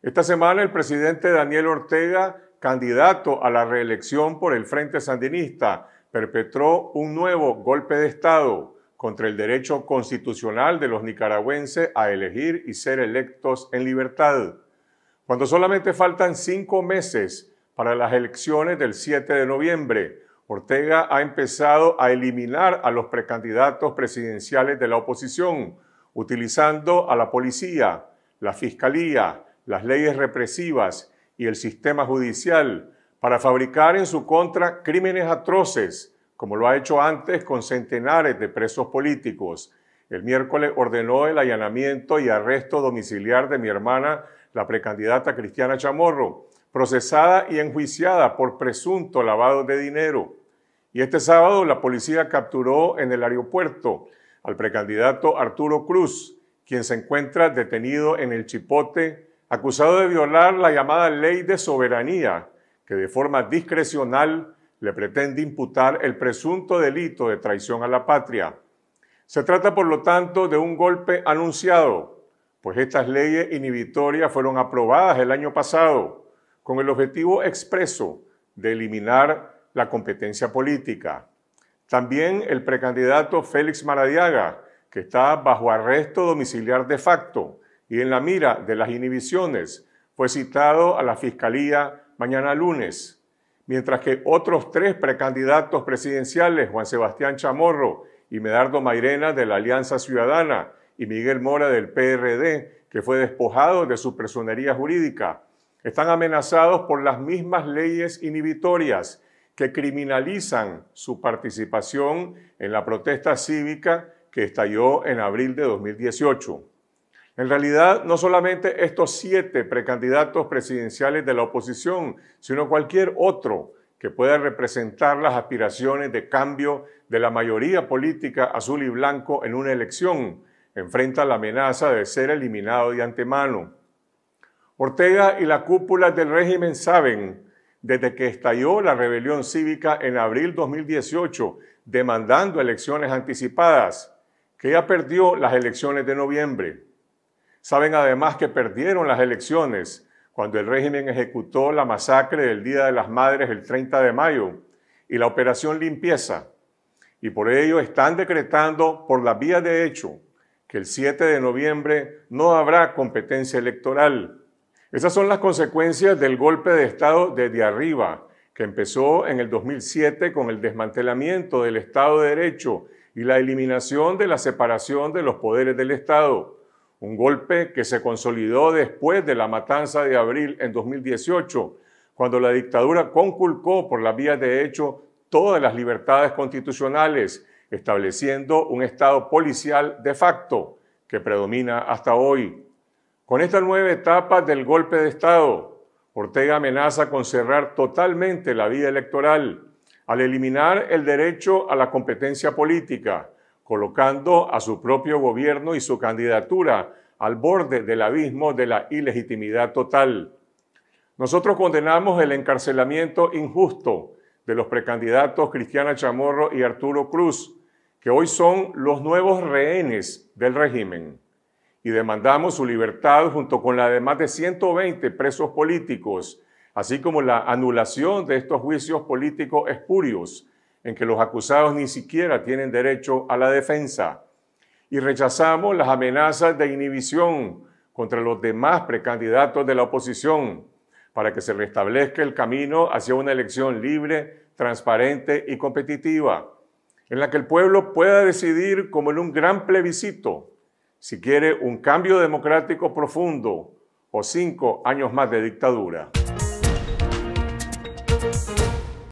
Esta semana el presidente Daniel Ortega, candidato a la reelección por el Frente Sandinista, perpetró un nuevo golpe de Estado contra el derecho constitucional de los nicaragüenses a elegir y ser electos en libertad. Cuando solamente faltan cinco meses para las elecciones del 7 de noviembre, Ortega ha empezado a eliminar a los precandidatos presidenciales de la oposición, utilizando a la policía, la fiscalía, las leyes represivas y el sistema judicial para fabricar en su contra crímenes atroces, como lo ha hecho antes con centenares de presos políticos. El miércoles ordenó el allanamiento y arresto domiciliar de mi hermana, la precandidata Cristiana Chamorro, procesada y enjuiciada por presunto lavado de dinero. Y este sábado la policía capturó en el aeropuerto al precandidato Arturo Cruz, quien se encuentra detenido en el Chipote acusado de violar la llamada ley de soberanía, que de forma discrecional le pretende imputar el presunto delito de traición a la patria. Se trata, por lo tanto, de un golpe anunciado, pues estas leyes inhibitorias fueron aprobadas el año pasado con el objetivo expreso de eliminar la competencia política. También el precandidato Félix Maradiaga, que está bajo arresto domiciliar de facto, y en la mira de las inhibiciones, fue citado a la Fiscalía mañana lunes, mientras que otros tres precandidatos presidenciales, Juan Sebastián Chamorro y Medardo Mairena de la Alianza Ciudadana y Miguel Mora del PRD, que fue despojado de su personería jurídica, están amenazados por las mismas leyes inhibitorias que criminalizan su participación en la protesta cívica que estalló en abril de 2018. En realidad, no solamente estos siete precandidatos presidenciales de la oposición, sino cualquier otro que pueda representar las aspiraciones de cambio de la mayoría política azul y blanco en una elección, enfrenta la amenaza de ser eliminado de antemano. Ortega y la cúpula del régimen saben, desde que estalló la rebelión cívica en abril 2018, demandando elecciones anticipadas, que ya perdió las elecciones de noviembre. Saben además que perdieron las elecciones cuando el régimen ejecutó la masacre del Día de las Madres el 30 de mayo y la operación limpieza. Y por ello están decretando por la vía de hecho que el 7 de noviembre no habrá competencia electoral. Esas son las consecuencias del golpe de Estado desde arriba, que empezó en el 2007 con el desmantelamiento del Estado de Derecho y la eliminación de la separación de los poderes del Estado un golpe que se consolidó después de la matanza de abril en 2018, cuando la dictadura conculcó por la vía de hecho todas las libertades constitucionales, estableciendo un Estado policial de facto que predomina hasta hoy. Con esta nueva etapa del golpe de Estado, Ortega amenaza con cerrar totalmente la vía electoral al eliminar el derecho a la competencia política colocando a su propio gobierno y su candidatura al borde del abismo de la ilegitimidad total. Nosotros condenamos el encarcelamiento injusto de los precandidatos Cristiana Chamorro y Arturo Cruz, que hoy son los nuevos rehenes del régimen, y demandamos su libertad junto con la de más de 120 presos políticos, así como la anulación de estos juicios políticos espurios en que los acusados ni siquiera tienen derecho a la defensa. Y rechazamos las amenazas de inhibición contra los demás precandidatos de la oposición para que se restablezca el camino hacia una elección libre, transparente y competitiva, en la que el pueblo pueda decidir como en un gran plebiscito si quiere un cambio democrático profundo o cinco años más de dictadura.